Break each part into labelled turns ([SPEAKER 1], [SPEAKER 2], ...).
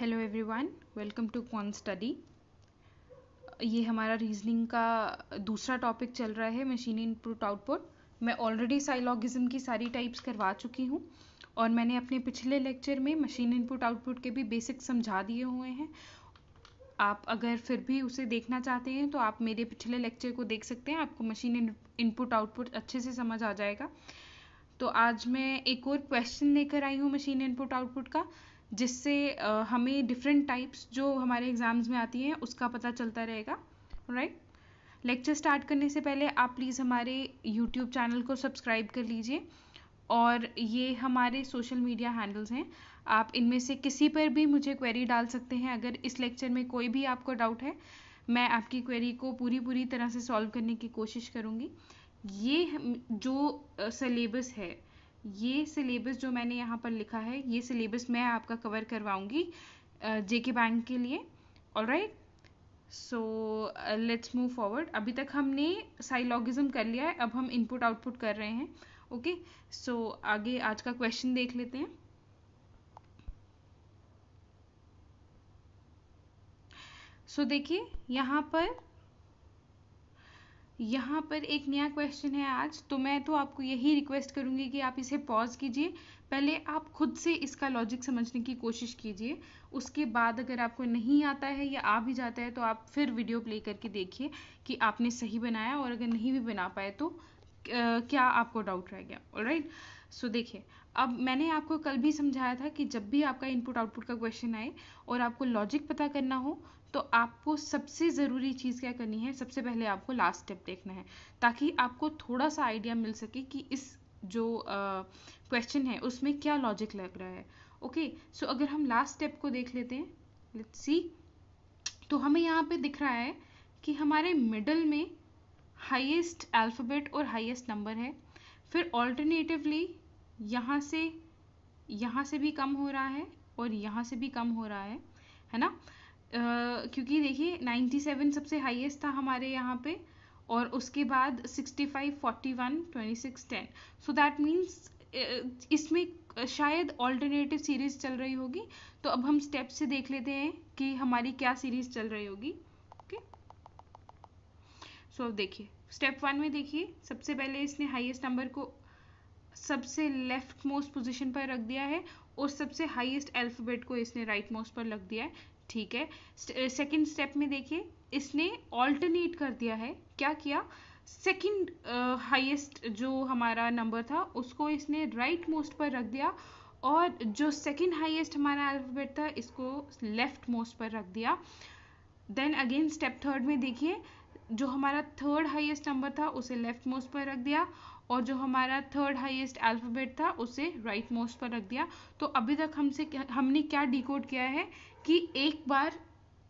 [SPEAKER 1] Hello everyone welcome to Quan study ये हमारा reasoning का दूसरा टॉपिक चल रहा है मशीन इनपुट आउटपुट मैं ऑलरेडी साइलॉगिज्म की सारी टाइप्स करवा चुकी हूँ और मैंने अपने पिछले लेक्चर में मशीन इनपुट आउटपुट के भी बेसिक समझा दिए हुए हैं आप अगर फिर भी उसे देखना चाहते हैं तो आप मेरे पिछले लेक्चर को देख सकते हैं आपको मशीन इनपुट आउटपुट अच्छे से समझ आ जाएगा तो आज मैं एक और क्वेश्चन लेकर आई हूँ मशीन इनपुट आउटपुट का जिससे हमें डिफरेंट टाइप्स जो हमारे एग्ज़ाम्स में आती हैं उसका पता चलता रहेगा राइट लेक्चर स्टार्ट करने से पहले आप प्लीज़ हमारे यूट्यूब चैनल को सब्सक्राइब कर लीजिए और ये हमारे सोशल मीडिया हैंडल्स हैं आप इनमें से किसी पर भी मुझे क्वेरी डाल सकते हैं अगर इस लेक्चर में कोई भी आपको डाउट है मैं आपकी क्वेरी को पूरी पूरी तरह से सॉल्व करने की कोशिश करूँगी ये जो सिलेबस है ये सिलेबस जो मैंने यहाँ पर लिखा है ये सिलेबस मैं आपका कवर करवाऊँगी जेके बैंक के लिए all right so let's move forward अभी तक हमने साइलॉगिज्म कर लिया है अब हम इनपुट आउटपुट कर रहे हैं ओके okay? सो so, आगे आज का क्वेश्चन देख लेते हैं सो so, देखिए यहाँ पर यहाँ पर एक नया क्वेश्चन है आज तो मैं तो आपको यही रिक्वेस्ट करूँगी कि आप इसे पॉज कीजिए पहले आप खुद से इसका लॉजिक समझने की कोशिश कीजिए उसके बाद अगर आपको नहीं आता है या आ भी जाता है तो आप फिर वीडियो प्ले करके देखिए कि आपने सही बनाया और अगर नहीं भी बना पाए तो क्या आपको डाउट रह गया राइट सो देखिए अब मैंने आपको कल भी समझाया था कि जब भी आपका इनपुट आउटपुट का क्वेश्चन आए और आपको लॉजिक पता करना हो तो आपको सबसे ज़रूरी चीज़ क्या करनी है सबसे पहले आपको लास्ट स्टेप देखना है ताकि आपको थोड़ा सा आइडिया मिल सके कि इस जो क्वेश्चन uh, है उसमें क्या लॉजिक लग रहा है ओके okay, सो so अगर हम लास्ट स्टेप को देख लेते हैं लेट्स सी तो हमें यहाँ पे दिख रहा है कि हमारे मिडल में हाईएस्ट अल्फ़ाबेट और हाईएस्ट नंबर है फिर ऑल्टरनेटिवली यहाँ से यहाँ से भी कम हो रहा है और यहाँ से भी कम हो रहा है है ना Uh, क्योंकि देखिए 97 सबसे हाईएस्ट था हमारे यहाँ पे और उसके बाद 65, 41, 26, 10 सो दैट मीन्स इसमें शायद ऑल्टरनेटिव सीरीज चल रही होगी तो अब हम स्टेप से देख लेते हैं कि हमारी क्या सीरीज चल रही होगी ओके सो अब देखिए स्टेप वन में देखिए सबसे पहले इसने हाईएस्ट नंबर को सबसे लेफ्ट मोस्ट पोजिशन पर रख दिया है और सबसे हाईएस्ट अल्फ़ाबेट को इसने राइट मोस्ट पर रख दिया है ठीक है सेकंड स्टेप में देखिए इसने ऑल्टरनेट कर दिया है क्या किया सेकंड हाईएस्ट जो हमारा नंबर था उसको इसने राइट मोस्ट पर रख दिया और जो सेकंड हाईएस्ट हमारा अल्फ़ाबेट था इसको लेफ्ट मोस्ट पर रख दिया देन अगेन स्टेप थर्ड में देखिए जो हमारा थर्ड हाईएस्ट नंबर था उसे लेफ्ट मोस्ट पर रख दिया और जो हमारा थर्ड हाईएस्ट अल्फ़ाबेट था उसे राइट right मोस्ट पर रख दिया तो अभी तक हमसे हमने क्या डिकोड किया है कि एक बार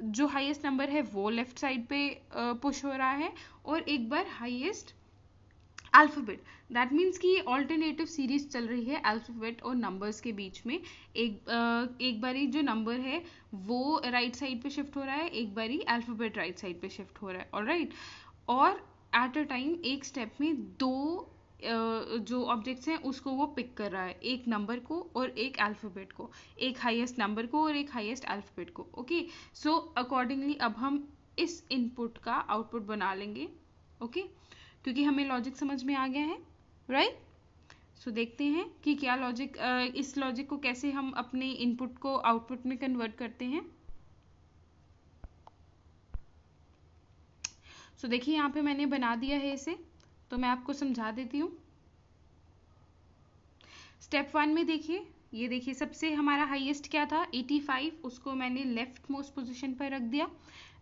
[SPEAKER 1] जो हाईएस्ट नंबर है वो लेफ्ट साइड पे पुश हो रहा है और एक बार हाईएस्ट अल्फ़ाबेट दैट मीन्स कि ऑल्टरनेटिव सीरीज चल रही है अल्फ़ाबेट और नंबर्स के बीच में एक एक बारी जो नंबर है वो राइट साइड पे शिफ्ट हो रहा है एक बारी अल्फ़ाबेट राइट साइड पे शिफ्ट हो रहा है और राइट और एट अ टाइम एक स्टेप में दो जो ऑब्जेक्ट्स हैं उसको वो पिक कर रहा है एक नंबर को और एक अल्फ़ाबेट को एक हाईएस्ट नंबर को और एक हाईएस्ट अल्फ़ाबेट को ओके सो अकॉर्डिंगली अब हम इस इनपुट का आउटपुट बना लेंगे ओके okay? क्योंकि हमें लॉजिक समझ में आ गया है राइट right? सो so, देखते हैं कि क्या लॉजिक इस लॉजिक को कैसे हम अपने इनपुट को आउटपुट में कन्वर्ट करते हैं सो so, देखिए यहाँ पे मैंने बना दिया है इसे तो मैं आपको समझा देती हूँ स्टेप वन में देखिए ये देखिए सबसे हमारा हाईएस्ट क्या था 85 उसको मैंने लेफ्ट मोस्ट पोजीशन पर रख दिया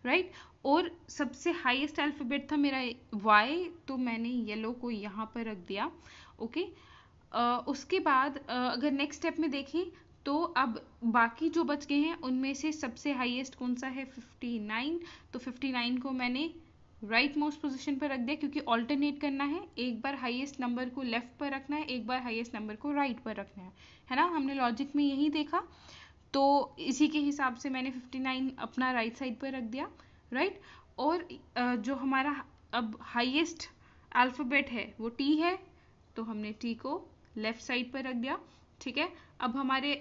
[SPEAKER 1] राइट right? और सबसे हाईएस्ट अल्फ़ाबेट था मेरा वाई तो मैंने येलो को यहाँ पर रख दिया ओके okay? uh, उसके बाद uh, अगर नेक्स्ट स्टेप में देखें तो अब बाकी जो बच गए हैं उनमें से सबसे हाईएस्ट कौन सा है 59 तो 59 को मैंने राइट मोस्ट पोजिशन पर रख दिया क्योंकि ऑल्टरनेट करना है एक बार हाईएस्ट नंबर को लेफ्ट पर रखना है एक बार हाईएस्ट नंबर को राइट right पर रखना है है ना हमने लॉजिक में यही देखा तो इसी के हिसाब से मैंने 59 अपना राइट साइड पर रख दिया राइट और जो हमारा अब हाईएस्ट अल्फ़ाबेट है वो टी है तो हमने टी को लेफ़्ट साइड पर रख दिया ठीक है अब हमारे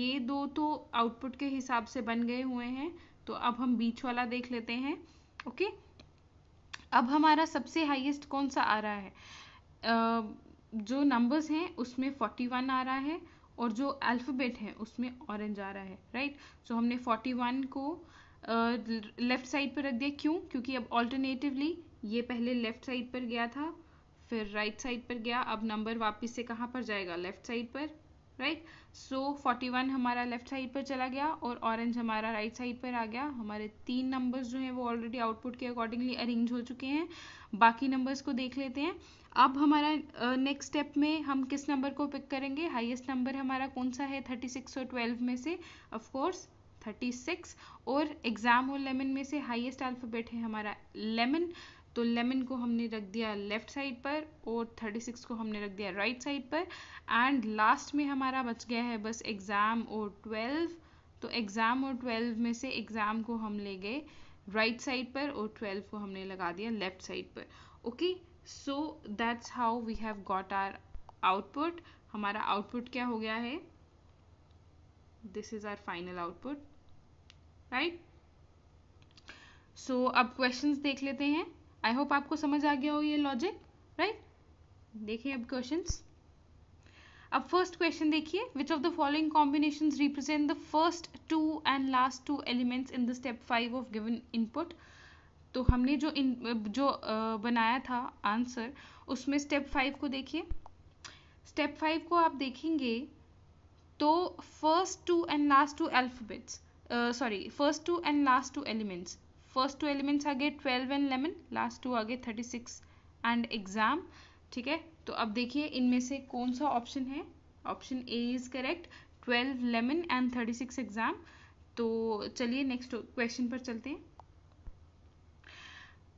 [SPEAKER 1] ये दो तो आउटपुट के हिसाब से बन गए हुए हैं तो अब हम बीच वाला देख लेते हैं ओके अब हमारा सबसे हाईएस्ट कौन सा आ रहा है जो नंबर्स हैं उसमें 41 आ रहा है और जो अल्फ़ाबेट है उसमें ऑरेंज आ रहा है राइट सो so, हमने 41 को लेफ़्ट साइड पर रख दिया क्यों क्योंकि अब ऑल्टरनेटिवली ये पहले लेफ़्ट साइड पर गया था फिर राइट right साइड पर गया अब नंबर वापस से कहाँ पर जाएगा लेफ़्ट साइड पर राइट सो 41 हमारा लेफ्ट साइड पर चला गया और ऑरेंज हमारा राइट right साइड पर आ गया हमारे तीन नंबर्स जो हैं वो ऑलरेडी आउटपुट के अकॉर्डिंगली अरेंज हो चुके हैं बाकी नंबर्स को देख लेते हैं अब हमारा नेक्स्ट uh, स्टेप में हम किस नंबर को पिक करेंगे हाईएस्ट नंबर हमारा कौन सा है 36 और 12 में से ऑफकोर्स कोर्स 36 और एग्जाम और लेमन में से हाइएस्ट अल्फ़ाबेट है हमारा लेमन तो लेमन को हमने रख दिया लेफ्ट साइड पर और 36 को हमने रख दिया राइट right साइड पर एंड लास्ट में हमारा बच गया है बस एग्ज़ाम और 12 तो एग्ज़ाम और 12 में से एग्ज़ाम को हम ले गए राइट साइड पर और 12 को हमने लगा दिया लेफ्ट साइड पर okay so that's how we have got our output हमारा आउटपुट क्या हो गया है this is our final output right so अब क्वेश्चंस देख लेते हैं आई होप आपको समझ आ गया हो ये लॉजिक राइट देखिए अब क्वेश्चन अब फर्स्ट क्वेश्चन देखिए which of the following combination represent the first two and last two elements in the step five of given input तो हमने जो इन जो बनाया था आंसर उसमें स्टेप फाइव को देखिए स्टेप फाइव को आप देखेंगे तो first two and last two alphabets sorry first two and last two elements first two elements आगे twelve and lemon last two आ गए थर्टी सिक्स एंड एग्जाम ठीक है तो अब देखिए इनमें से कौन सा ऑप्शन है option A is correct twelve lemon and thirty six exam तो चलिए नेक्स्ट क्वेश्चन पर चलते हैं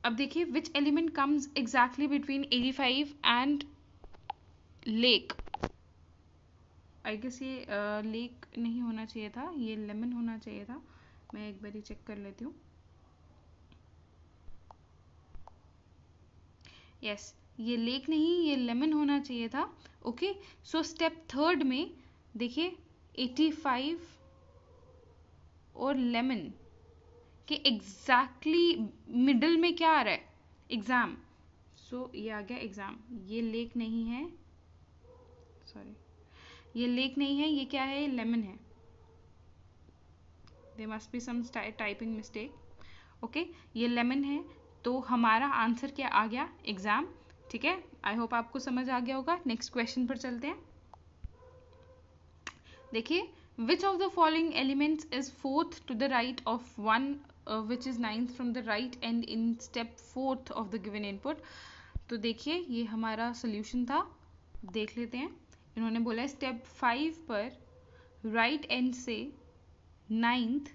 [SPEAKER 1] अब देखिए which element comes exactly between eighty five and lake I guess ये लेक uh, नहीं होना चाहिए था ये लेमन होना चाहिए था मैं एक बार चेक कर लेती हूँ यस ये लेक नहीं ये लेमन होना चाहिए था ओके सो स्टेप थर्ड में देखिए 85 और लेमन के एग्जैक्टली exactly मिडल में क्या आ रहा है एग्ज़ाम सो so, ये आ गया एग्ज़ाम ये लेक नहीं है सॉरी ये लेक नहीं है ये क्या है ये लेमन है they must be some typing mistake okay ये लेमन है तो हमारा आंसर क्या आ गया एग्जाम ठीक है आई होप आपको समझ आ गया होगा नेक्स्ट क्वेश्चन पर चलते हैं देखिए which of the following elements is fourth to the right of one which is ninth from the right end in step fourth of the given input तो देखिए ये हमारा सोल्यूशन था देख लेते हैं इन्होंने बोला है स्टेप फाइव पर राइट right एंड से नाइन्थ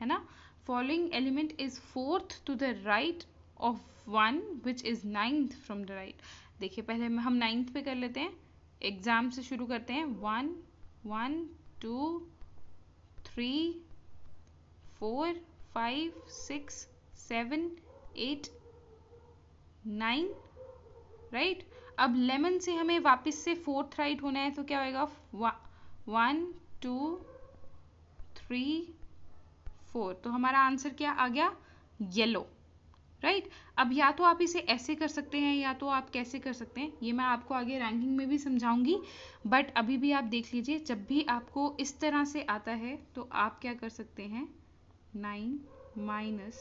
[SPEAKER 1] है ना Following element is fourth to the right of one which is ninth from the right देखिए पहले हम नाइन्थ पे कर लेते हैं एग्जाम से शुरू करते हैं one one two three four five six seven eight nine right अब लेमन से हमें वापस से फोर्थ राइट होना है तो क्या होएगा वन टू थ्री फोर तो हमारा आंसर क्या आ गया येलो राइट right? अब या तो आप इसे ऐसे कर सकते हैं या तो आप कैसे कर सकते हैं ये मैं आपको आगे रैंकिंग में भी समझाऊंगी बट अभी भी आप देख लीजिए जब भी आपको इस तरह से आता है तो आप क्या कर सकते हैं नाइन माइनस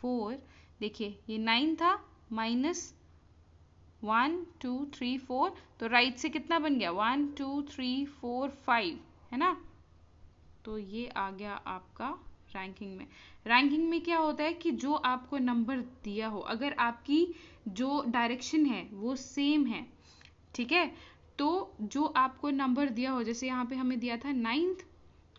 [SPEAKER 1] फोर देखिए ये नाइन था minus one two three four तो राइट से कितना बन गया one two three four five है ना तो ये आ गया आपका रैंकिंग में रैंकिंग में क्या होता है कि जो आपको नंबर दिया हो अगर आपकी जो डायरेक्शन है वो सेम है ठीक है तो जो आपको नंबर दिया हो जैसे यहाँ पे हमें दिया था नाइन्थ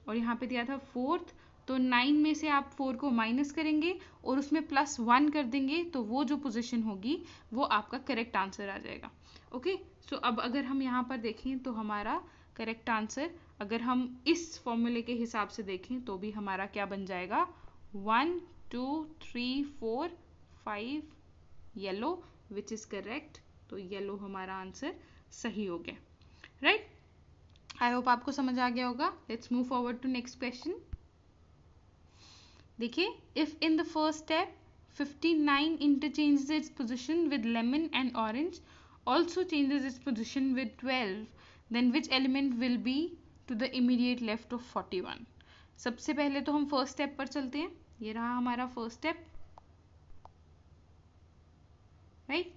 [SPEAKER 1] और यहाँ पे दिया था फोर्थ तो नाइन में से आप फोर को माइनस करेंगे और उसमें प्लस वन कर देंगे तो वो जो पोजीशन होगी वो आपका करेक्ट आंसर आ जाएगा ओके सो अब अगर हम यहाँ पर देखें तो हमारा करेक्ट आंसर अगर हम इस फॉर्मूले के हिसाब से देखें तो भी हमारा क्या बन जाएगा one two three four five yellow which is correct तो येलो हमारा आंसर सही हो गया राइट आई होप आपको समझ आ गया होगा let's move forward to next question देखिए if in the first step 59 interchanges its position with lemon and orange also changes its position with twelve then which element will be to the immediate left of 41 सबसे पहले तो हम first step पर चलते हैं ये रहा हमारा फर्स्ट स्टेप राइट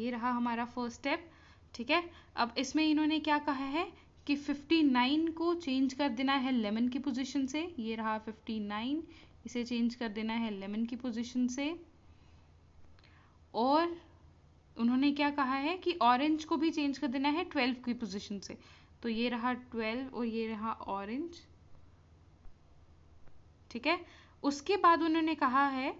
[SPEAKER 1] ये रहा हमारा फर्स्ट स्टेप ठीक है अब इसमें इन्होंने क्या कहा है कि 59 को चेंज कर देना है लेमन की पोजीशन से ये रहा 59 इसे चेंज कर देना है लेमन की पोजीशन से और उन्होंने क्या कहा है कि ऑरेंज को भी चेंज कर देना है ट्वेल्व की पोजीशन से तो ये रहा ट्वेल्व और ये रहा ऑरेंज ठीक है उसके बाद उन्होंने कहा है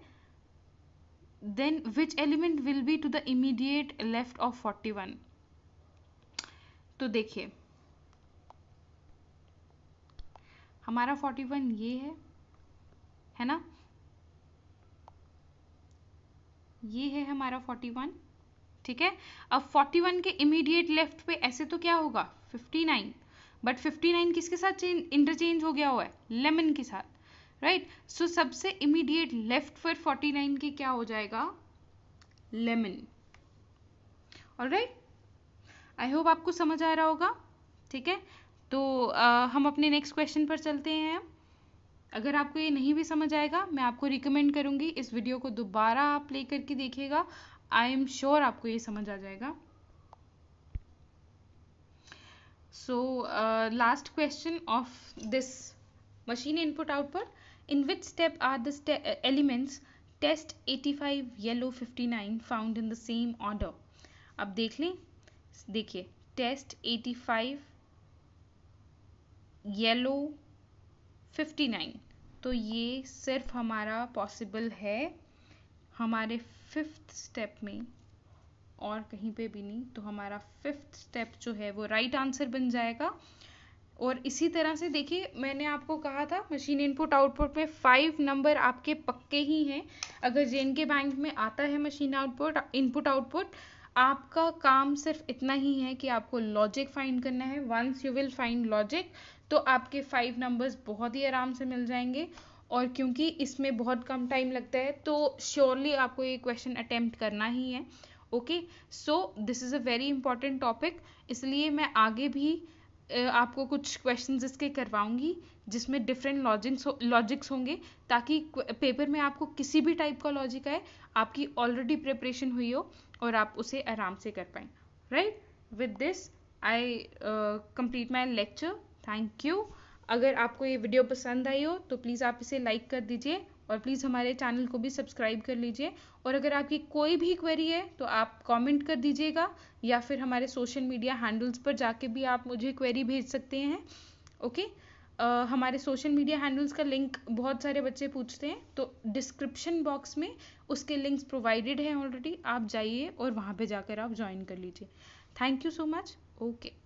[SPEAKER 1] then which element will be to the immediate left of forty one तो देखिए हमारा फोर्टी वन ये है है ना ये है हमारा फोर्टी वन ठीक है अब 41 के इमीडिएट लेफ्ट पे ऐसे तो क्या होगा 59 बट 59 किसके साथ इंटरचेंज हो गया हुआ है लेमन के साथ राइट right? सो so, सबसे इमीडिएट लेफ्ट पर 49 के क्या हो जाएगा लेमन और राइट आई होप आपको समझ आ रहा होगा ठीक है तो आ, हम अपने नेक्स्ट क्वेश्चन पर चलते हैं अगर आपको ये नहीं भी समझ आएगा मैं आपको रिकमेंड करूंगी इस वीडियो को दोबारा आप प्ले करके देखिएगा आई एम श्योर आपको ये समझ आ जाएगा so last question of this machine input output in which step are the elements test 85 yellow 59 found in the same order अब देख लें देखिए टेस्ट 85 येलो 59 तो ये सिर्फ हमारा पॉसिबल है हमारे फिफ्थ स्टेप में और कहीं पे भी नहीं तो हमारा फिफ्थ स्टेप जो है वो राइट right आंसर बन जाएगा और इसी तरह से देखिए मैंने आपको कहा था मशीन इनपुट आउटपुट में फाइव नंबर आपके पक्के ही हैं अगर जे के बैंक में आता है मशीन आउटपुट इनपुट आउटपुट आपका काम सिर्फ इतना ही है कि आपको लॉजिक फाइंड करना है once you will find logic तो आपके फाइव नंबर्स बहुत ही आराम से मिल जाएंगे और क्योंकि इसमें बहुत कम टाइम लगता है तो श्योरली आपको ये क्वेश्चन अटैम्प्ट करना ही है okay so this is a very important topic इसलिए मैं आगे भी आपको कुछ क्वेश्चन इसके करवाऊंगी जिसमें डिफरेंट लॉजिक्स लॉजिक्स होंगे ताकि पेपर में आपको किसी भी टाइप का लॉजिक आए आपकी ऑलरेडी प्रिपरेशन हुई हो और आप उसे आराम से कर पाए right with this I complete my lecture thank you अगर आपको ये वीडियो पसंद आई हो तो प्लीज़ आप इसे लाइक कर दीजिए और प्लीज़ हमारे चैनल को भी सब्सक्राइब कर लीजिए और अगर आपकी कोई भी क्वेरी है तो आप कमेंट कर दीजिएगा या फिर हमारे सोशल मीडिया हैंडल्स पर जाके भी आप मुझे क्वेरी भेज सकते हैं ओके आ, हमारे सोशल मीडिया हैंडल्स का लिंक बहुत सारे बच्चे पूछते हैं तो डिस्क्रिप्शन बॉक्स में उसके लिंक्स प्रोवाइडेड हैं ऑलरेडी आप जाइए और वहाँ पर जाकर आप ज्वाइन कर लीजिए thank you so much okay